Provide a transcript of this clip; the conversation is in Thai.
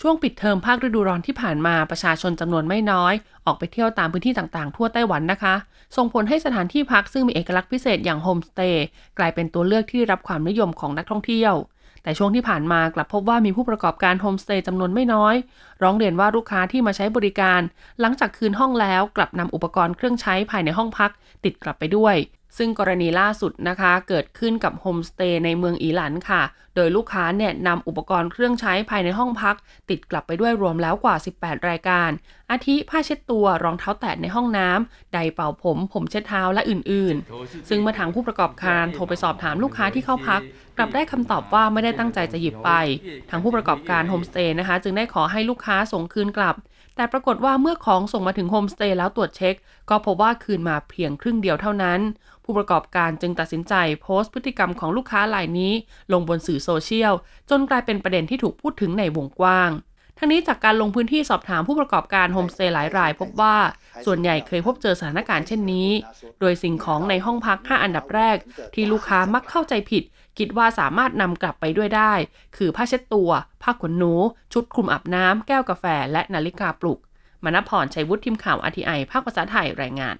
ช่วงปิดเทอมภาคฤดูร้อนที่ผ่านมาประชาชนจำนวนไม่น้อย ออกไปเที่ยวตามพื้นที่ต่างๆทั่วไต้หวันนะคะ ส่งผลให้สถานที่พักซึ่งมีเอกลักษณ์พิเศษอย่างโฮมสเตย์กลายเป็นตัวเลือกที่ได้รับความนิยมของนักท่องเที่ยว แต่ช่วงที่ผ่านมากลับพบว่ามีผู้ประกอบการโฮมสเตย์จำนวนไม่น้อย ร้องเรียนว่าลูกค้าที่มาใช้บริการ หลังจากคืนห้องแล้ว กลับนำอุปกรณ์เครื่องใช้ภายในห้องพัก ติดกลับไปด้วยซึ่งกรณีล่าสุดนะคะเกิดขึ้นกับโฮมสเตย์ในเมืองอีหลันค่ะ โดยลูกค้าเนี่ยนำอุปกรณ์เครื่องใช้ภายในห้องพัก ติดกลับไปด้วยรวมแล้วกว่า 18 รายการอาทิผ้าเช็ดตัวรองเท้าแตะในห้องน้ำไดเป่าผม ผมเช็ดเท้าและอื่นๆ ซึ่งเมื่อทางผู้ประกอบการโทรไปสอบถามลูกค้าที่เข้าพัก กลับได้คำตอบว่าไม่ได้ตั้งใจจะหยิบไป ทางผู้ประกอบการโฮมสเตย์นะคะ จึงได้ขอให้ลูกค้าส่งคืนกลับ แต่ปรากฏว่าเมื่อของส่งมาถึงโฮมสเตย์แล้วตรวจเช็ค ก็พบว่าคืนมาเพียงครึ่งเดียวเท่านั้น ผู้ประกอบการจึงตัดสินใจโพสต์พฤติกรรมของลูกค้ารายนี้ ลงบนสื่อโซเชียลจนกลายเป็นประเด็นที่ถูกพูดถึงในวงกว้างทั้งนี้จากการลงพื้นที่สอบถามผู้ประกอบการโฮมสเตย์หลายรายพบว่า ส่วนใหญ่เคยพบเจอสถานการณ์เช่นนี้ โดยสิ่งของในห้องพัก 5 อันดับแรก ที่ลูกค้ามักเข้าใจผิดคิดว่าสามารถนำกลับไปด้วยได้ คือผ้าเช็ดตัว ผ้าขนหนู ชุดคลุมอาบน้ำแก้วกาแฟและนาฬิกาปลุก มณพรชัยวุฒิทีมข่าวอาทีไอภาคภาษาไทยรายงาน